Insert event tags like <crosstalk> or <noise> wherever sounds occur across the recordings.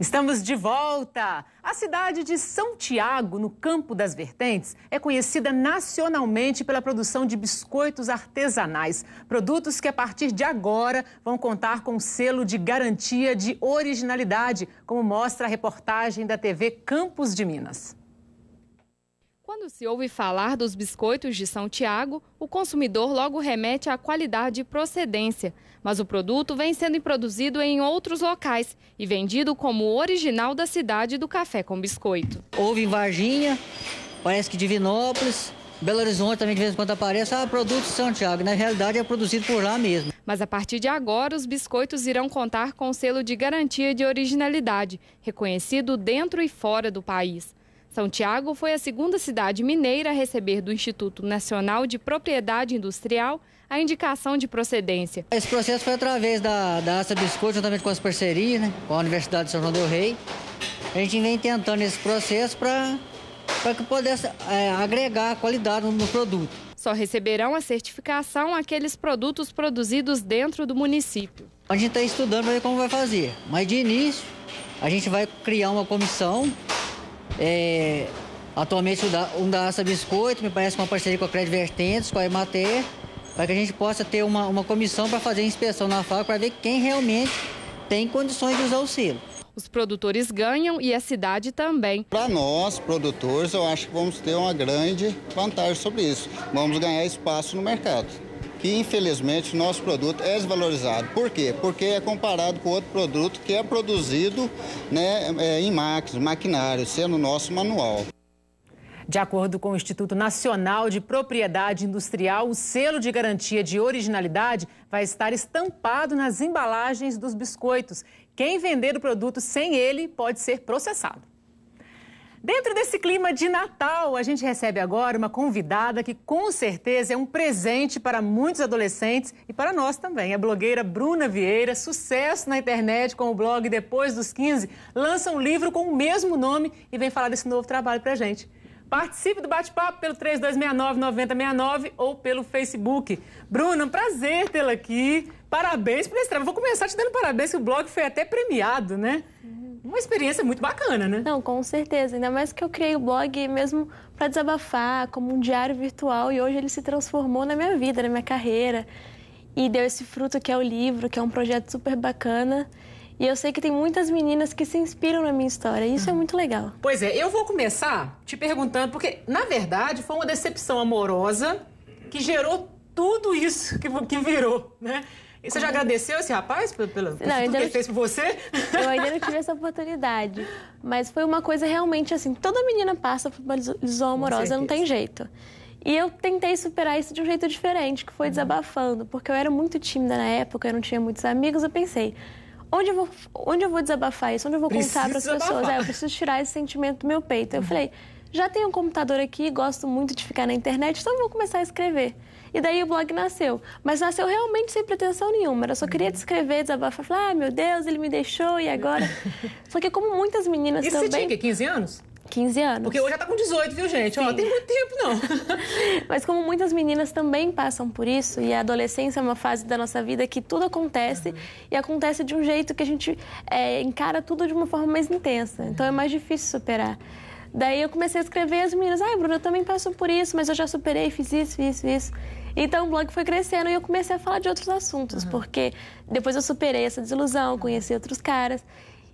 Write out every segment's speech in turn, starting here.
Estamos de volta! A cidade de São Tiago, no Campo das Vertentes, é conhecida nacionalmente pela produção de biscoitos artesanais. Produtos que, a partir de agora, vão contar com selo de garantia de originalidade, como mostra a reportagem da TV Campos de Minas. Quando se ouve falar dos biscoitos de São Tiago, o consumidor logo remete à qualidade e procedência. Mas o produto vem sendo produzido em outros locais e vendido como original da cidade do café com biscoito. Houve em Varginha, parece que Divinópolis, Belo Horizonte também de vez em quando aparece, ah, produto de São Tiago. Na realidade é produzido por lá mesmo. Mas a partir de agora, os biscoitos irão contar com selo de garantia de originalidade, reconhecido dentro e fora do país. São Tiago foi a segunda cidade mineira a receber do Instituto Nacional de Propriedade Industrial a indicação de procedência. Esse processo foi através da, da Asta Biscoito, juntamente com as parcerias, né, com a Universidade de São João del Rei. A gente vem tentando esse processo para que pudesse é, agregar qualidade no produto. Só receberão a certificação aqueles produtos produzidos dentro do município. A gente está estudando para ver como vai fazer, mas de início a gente vai criar uma comissão é, atualmente o Aça Biscoito, me parece uma parceria com a Crédito Vertentes, com a Emater, para que a gente possa ter uma, uma comissão para fazer inspeção na fábrica, para ver quem realmente tem condições de usar o selo. Os produtores ganham e a cidade também. Para nós, produtores, eu acho que vamos ter uma grande vantagem sobre isso. Vamos ganhar espaço no mercado e infelizmente nosso produto é desvalorizado. Por quê? Porque é comparado com outro produto que é produzido né, é, em máquinas, maquinário, sendo nosso manual. De acordo com o Instituto Nacional de Propriedade Industrial, o selo de garantia de originalidade vai estar estampado nas embalagens dos biscoitos. Quem vender o produto sem ele pode ser processado. Dentro desse clima de Natal, a gente recebe agora uma convidada que com certeza é um presente para muitos adolescentes e para nós também. A blogueira Bruna Vieira, sucesso na internet com o blog Depois dos 15, lança um livro com o mesmo nome e vem falar desse novo trabalho para a gente. Participe do bate-papo pelo 3269-9069 ou pelo Facebook. Bruna, um prazer tê-la aqui. Parabéns por esse trabalho. Vou começar te dando parabéns, que o blog foi até premiado, né? uma experiência muito bacana, né? Não, com certeza. Ainda mais que eu criei o blog mesmo para desabafar, como um diário virtual, e hoje ele se transformou na minha vida, na minha carreira. E deu esse fruto que é o livro, que é um projeto super bacana. E eu sei que tem muitas meninas que se inspiram na minha história. E isso é uhum. muito legal. Pois é, eu vou começar te perguntando, porque na verdade foi uma decepção amorosa que gerou tudo isso que, que virou, né? E você já agradeceu esse rapaz pelo, pelo não, tudo que ele fez por você? <laughs> Eu ainda não tive essa oportunidade. Mas foi uma coisa realmente assim, toda menina passa por uma ilusão amorosa, não tem jeito. E eu tentei superar isso de um jeito diferente, que foi uhum. desabafando, porque eu era muito tímida na época, eu não tinha muitos amigos, eu pensei, onde eu vou, onde eu vou desabafar isso? Onde eu vou preciso contar para as pessoas? É, eu preciso tirar esse sentimento do meu peito. Eu uhum. falei, já tenho um computador aqui, gosto muito de ficar na internet, então eu vou começar a escrever. E daí o blog nasceu. Mas nasceu realmente sem pretensão nenhuma. Eu só queria uhum. descrever, desabafar, falar, ah, meu Deus, ele me deixou e agora. <laughs> só que como muitas meninas Isso também. Você tinha 15 anos? 15 anos. Porque hoje já tá com 18, viu, gente? Sim. Ó, tem muito tempo, não. <laughs> Mas como muitas meninas também passam por isso, e a adolescência é uma fase da nossa vida que tudo acontece, uhum. e acontece de um jeito que a gente é, encara tudo de uma forma mais intensa. Então é uhum. mais difícil superar. Daí eu comecei a escrever as meninas, ai, ah, Bruno, eu também passo por isso, mas eu já superei, fiz isso, fiz isso, isso. Então o blog foi crescendo e eu comecei a falar de outros assuntos, uhum. porque depois eu superei essa desilusão, conheci outros caras.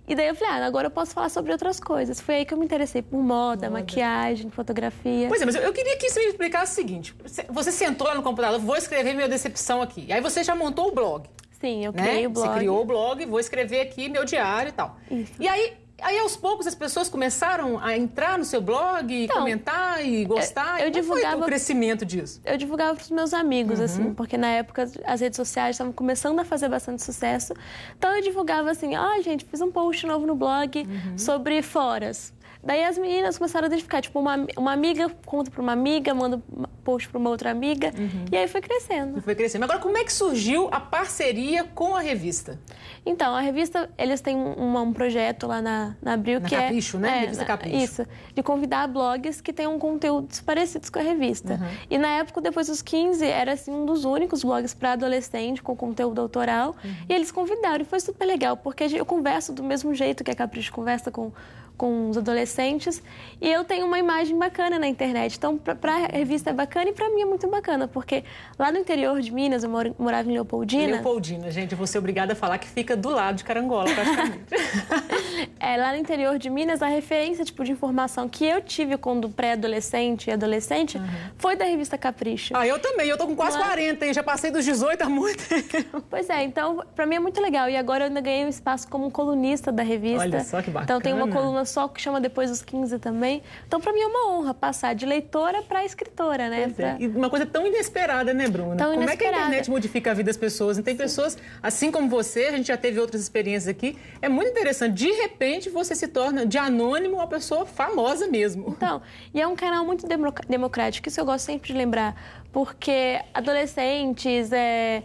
E daí eu falei, ah, agora eu posso falar sobre outras coisas. Foi aí que eu me interessei por moda, moda. maquiagem, fotografia. Pois é, mas eu, eu queria que você me explicasse o seguinte: você sentou no computador, vou escrever minha decepção aqui. Aí você já montou o blog. Sim, eu né? criei né? o blog. Você criou o blog, vou escrever aqui meu diário e tal. Isso. E aí, Aí, aos poucos, as pessoas começaram a entrar no seu blog, então, comentar e é, gostar. Eu, eu divulgava, foi o crescimento disso? Eu divulgava para os meus amigos, uhum. assim, porque na época as redes sociais estavam começando a fazer bastante sucesso. Então, eu divulgava assim, ó, ah, gente, fiz um post novo no blog uhum. sobre foras. Daí as meninas começaram a identificar, tipo, uma, uma amiga conta para uma amiga, manda post para uma outra amiga, uhum. e aí foi crescendo. E foi crescendo. Agora, como é que surgiu a parceria com a revista? Então, a revista, eles têm um, um projeto lá na, na Abril na que é Capricho, é... né? É, revista Capricho. Isso, de convidar blogs que tenham conteúdos parecidos com a revista. Uhum. E na época, depois dos 15, era assim, um dos únicos blogs para adolescente com conteúdo autoral, uhum. e eles convidaram, e foi super legal, porque eu converso do mesmo jeito que a Capricho conversa com com os adolescentes. E eu tenho uma imagem bacana na internet. Então, para a revista é bacana e para mim é muito bacana, porque lá no interior de Minas, eu moro, morava em Leopoldina. Leopoldina, gente, eu vou ser obrigada a falar que fica do lado de Carangola, praticamente. <laughs> é, lá no interior de Minas, a referência tipo, de informação que eu tive quando pré-adolescente e adolescente uhum. foi da revista Capricho. Ah, eu também. Eu tô com quase Mas... 40, hein? Já passei dos 18 há muito <laughs> Pois é, então, para mim é muito legal. E agora eu ainda ganhei um espaço como colunista da revista. Olha só que bacana. Então, tem uma coluna só, que chama depois dos 15 também. Então, para mim é uma honra passar de leitora para escritora, né? É. Pra... E uma coisa tão inesperada, né, Bruna? Tão como inesperada. é que a internet modifica a vida das pessoas? Tem pessoas, assim como você, a gente já teve outras experiências aqui. É muito interessante. De repente, você se torna de anônimo uma pessoa famosa mesmo. Então, e é um canal muito democrático. Isso eu gosto sempre de lembrar, porque adolescentes, é,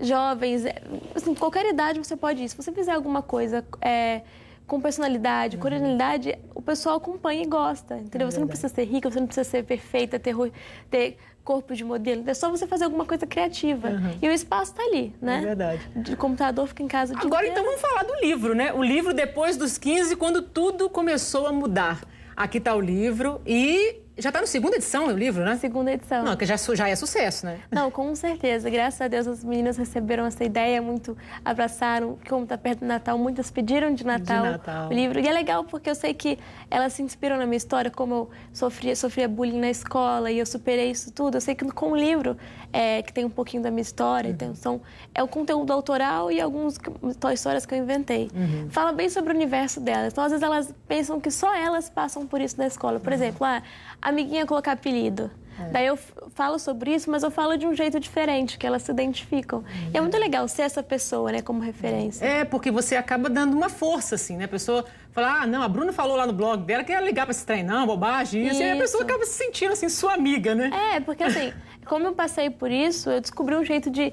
jovens, é, assim, qualquer idade você pode ir. Se você fizer alguma coisa. É, com personalidade. Uhum. originalidade, o pessoal acompanha e gosta, entendeu? É você não precisa ser rica, você não precisa ser perfeita, ter, ter corpo de modelo. É só você fazer alguma coisa criativa. Uhum. E o espaço está ali, né? É verdade. O computador fica em casa de Agora, então, inteiro. então, vamos falar do livro, né? O livro depois dos 15, quando tudo começou a mudar. Aqui está o livro e já está na segunda edição o livro, né? Segunda edição. Não, que já, é já é sucesso, né? Não, com certeza. Graças a Deus as meninas receberam essa ideia, muito abraçaram. Como está perto do Natal, muitas pediram de Natal, de Natal, o livro. E é legal porque eu sei que elas se inspiram na minha história, como eu sofria, sofria bullying na escola e eu superei isso tudo. Eu sei que com o livro, é, que tem um pouquinho da minha história, uhum. então, é o conteúdo autoral e algumas histórias que eu inventei. Uhum. Fala bem sobre o universo delas. Então, às vezes, elas pensam que só elas passam por isso na escola. Por uhum. exemplo, ah, amiguinha colocar apelido. É. Daí eu falo sobre isso, mas eu falo de um jeito diferente, que elas se identificam. Uhum. E é muito legal ser essa pessoa, né, como referência. É, porque você acaba dando uma força, assim, né? A pessoa fala, ah, não, a Bruna falou lá no blog dela que ia é ligar pra se treinar, bobagem, isso. isso. E assim, a pessoa acaba se sentindo, assim, sua amiga, né? É, porque assim, como eu passei por isso, eu descobri um jeito de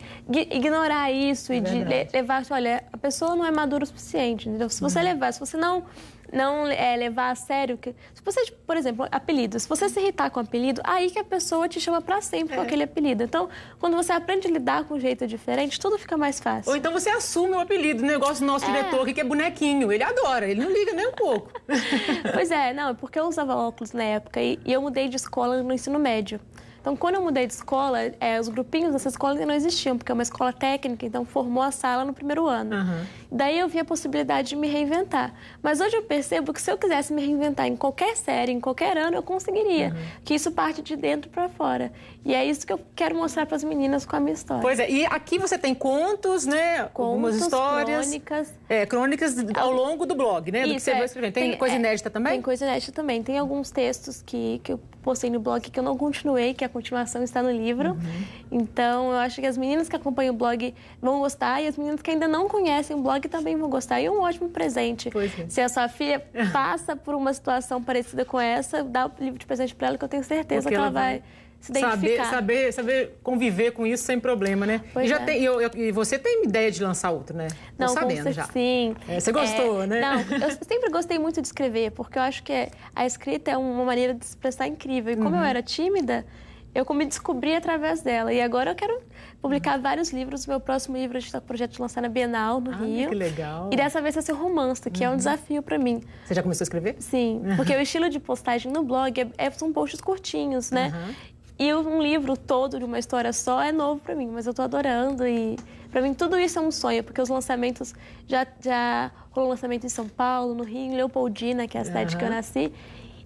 ignorar isso é e verdade. de levar, assim, olha, a pessoa não é madura o suficiente, entendeu? Se você uhum. levar, se você não não é, levar a sério que se você, por exemplo, apelido, se você se irritar com um apelido, aí que a pessoa te chama para sempre é. com aquele apelido. Então, quando você aprende a lidar com um jeito diferente, tudo fica mais fácil. Ou então você assume o apelido, o negócio do nosso é. diretor, que é bonequinho, ele adora, ele não liga nem um pouco. <laughs> pois é, não, é porque eu usava óculos na época e, e eu mudei de escola no ensino médio. Então, quando eu mudei de escola, é, os grupinhos dessa escola ainda não existiam, porque é uma escola técnica, então formou a sala no primeiro ano. Uhum. Daí eu vi a possibilidade de me reinventar. Mas hoje eu percebo que se eu quisesse me reinventar em qualquer série, em qualquer ano, eu conseguiria. Uhum. Que isso parte de dentro para fora. E é isso que eu quero mostrar para as meninas com a minha história. Pois é, e aqui você tem contos, né? Contos, Algumas histórias. Crônicas. É, crônicas ao longo do blog, né? Isso, do que você é, vai escrevendo. Tem, tem coisa é, inédita é, também? Tem coisa inédita também. Tem alguns textos que, que eu postei no blog que eu não continuei, que é continuação está no livro. Uhum. Então, eu acho que as meninas que acompanham o blog vão gostar e as meninas que ainda não conhecem o blog também vão gostar. E é um ótimo presente. É. Se a sua filha <laughs> passa por uma situação parecida com essa, dá o livro de presente para ela que eu tenho certeza Porque que ela, vai... vai saber, saber, saber conviver com isso sem problema, né? Pois e, já é. tem, eu, eu, e você tem ideia de lançar outro, né? Não, Tô sabendo já. Sim. É, você gostou, é, né? Não, eu <laughs> sempre gostei muito de escrever, porque eu acho que é, a escrita é uma maneira de se expressar incrível. E como uhum. eu era tímida, eu me descobri através dela. E agora eu quero publicar vários livros. Meu próximo livro está projeto de lançar na Bienal no ah, Rio. Que legal. E dessa vez vai ser um romance, que uhum. é um uhum. desafio para mim. Você já começou a escrever? Sim, uhum. porque o estilo de postagem no blog é, é são posts curtinhos, né? Uhum. E um livro todo de uma história só é novo para mim, mas eu estou adorando e para mim tudo isso é um sonho, porque os lançamentos já já rolou um lançamento em São Paulo, no Rio, em Leopoldina, que é a cidade uhum. que eu uhum. nasci,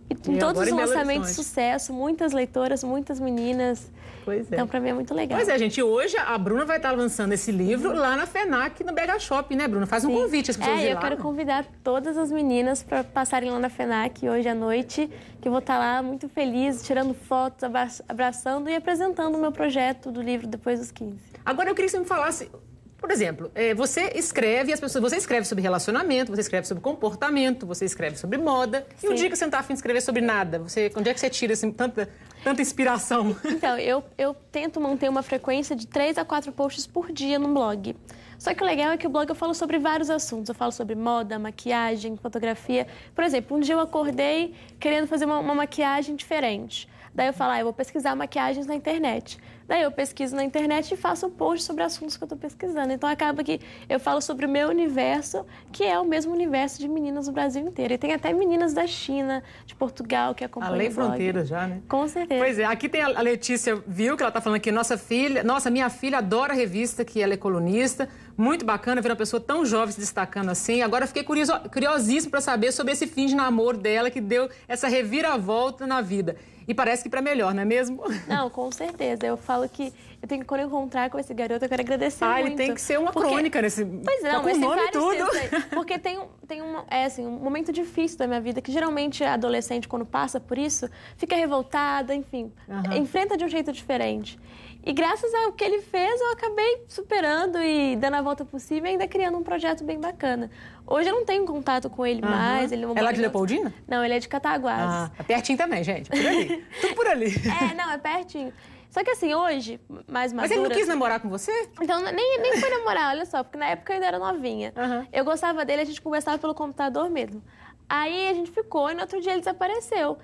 e e todos os lançamentos de sucesso, muitas leitoras, muitas meninas. Pois é. Então, para mim é muito legal. Pois é, gente. Hoje a Bruna vai estar tá lançando esse livro uhum. lá na FENAC, no BH Shop, né, Bruna? Faz um convite às pessoas. É, eu lá. quero né? convidar todas as meninas para passarem lá na FENAC hoje à noite, que eu vou estar tá lá muito feliz, tirando fotos, abraçando e apresentando o meu projeto do livro Depois dos 15. Agora eu queria que você me falasse por exemplo, é, você escreve, as pessoas, você escreve sobre relacionamento, você escreve sobre comportamento, você escreve sobre moda. Sim. E o dia que você não está afim de escrever sobre nada, você, onde é que você tira assim, tanta, tanta inspiração? <laughs> Então, eu, eu tento manter uma frequência de 3 a 4 posts por dia no blog. Só que o legal é que o blog eu falo sobre vários assuntos. Eu falo sobre moda, maquiagem, fotografia. Por exemplo, um dia eu acordei querendo fazer uma, uma maquiagem diferente. Daí eu falo, ah, eu vou pesquisar maquiagens na internet. Daí eu pesquiso na internet e faço um post sobre assuntos que eu estou pesquisando. Então acaba que eu falo sobre o meu universo, que é o mesmo universo de meninas do Brasil inteiro. E tem até meninas da China, de Portugal, que acompanham. Além fronteira já, né? Com certeza. Pois é, aqui tem a Letícia, viu, que ela está falando que nossa filha, nossa, minha filha adora a revista, que ela é colunista. Muito bacana ver uma pessoa tão jovem se destacando assim. Agora fiquei curioso, curiosíssimo para saber sobre esse fim de namoro dela que deu essa reviravolta na vida. E parece que para melhor, não é mesmo? <laughs> Não, com certeza. Eu falo que eu tenho que quando eu encontrar com esse garoto, eu quero agradecer ah, muito. Ah, ele tem que ser uma porque... crônica nesse. Pois não, tá mas tem tudo. <laughs> porque tem, tem um, é, assim, um momento difícil da minha vida que geralmente a adolescente, quando passa por isso, fica revoltada, enfim, uhum. enfrenta de um jeito diferente. E graças ao que ele fez, eu acabei superando e dando a volta possível e ainda criando um projeto bem bacana. Hoje eu não tenho contato com ele uhum. mais. Ele não é lá de Leopoldina? Não, ele é de Cataguases. Ah, é pertinho também, gente. Por ali. <laughs> Tudo por ali. É, não, é pertinho. Só que assim, hoje, mais madura... Mas ele não quis namorar com você? Então, nem, nem <laughs> foi namorar, olha só. Porque na época eu ainda era novinha. Uhum. Eu gostava dele, a gente conversava pelo computador mesmo. Aí a gente ficou e no outro dia ele desapareceu.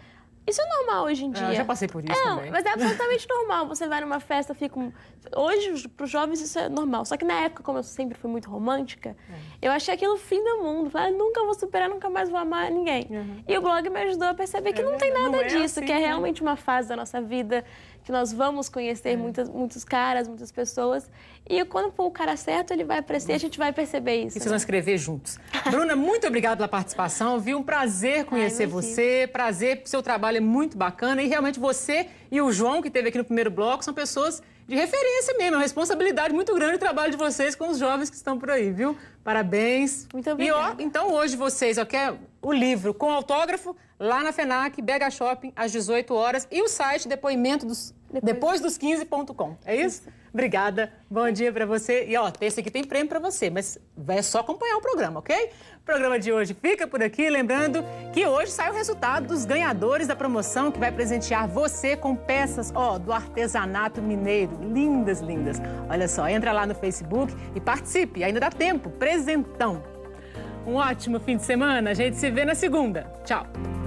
Isso é normal hoje em ah, dia. Ah, eu já passei por isso é, também. Mas é <laughs> absolutamente normal. Você vai numa festa, fica Hoje, para os jovens, isso é normal. Só que na época, como eu sempre fui muito romântica, é. eu achei aquilo o fim do mundo. Falei, ah, nunca vou superar, nunca mais vou amar ninguém. Uhum. E o blog me ajudou a perceber é, que não tem nada não é disso, assim, que é assim, né? realmente uma fase da nossa vida, que nós vamos conhecer é. muitas, muitos caras, muitas pessoas. E quando for o cara certo, ele vai aparecer, a gente vai perceber isso. E vocês né? vão escrever juntos. Bruna, muito obrigada pela participação, viu? Um prazer conhecer Ai, você, filho. prazer, seu trabalho é muito bacana. E realmente você e o João, que teve aqui no primeiro bloco, são pessoas de referência mesmo. É uma responsabilidade muito grande o trabalho de vocês com os jovens que estão por aí, viu? Parabéns. Muito obrigada. E ó, então hoje vocês, ó, quer o livro com autógrafo lá na FENAC, BH Shopping, às 18 horas, e o site depoimento dos depois, depois dos 15.com. É isso? isso? Obrigada. Bom dia para você. E ó, esse aqui tem prêmio para você, mas é só acompanhar o programa, OK? O programa de hoje fica por aqui, lembrando que hoje sai o resultado dos ganhadores da promoção que vai presentear você com peças, ó, do artesanato mineiro, lindas, lindas. Olha só, entra lá no Facebook e participe. Ainda dá tempo. Prêmio presentão. Um ótimo fim de semana. A gente se vê na segunda. Tchau.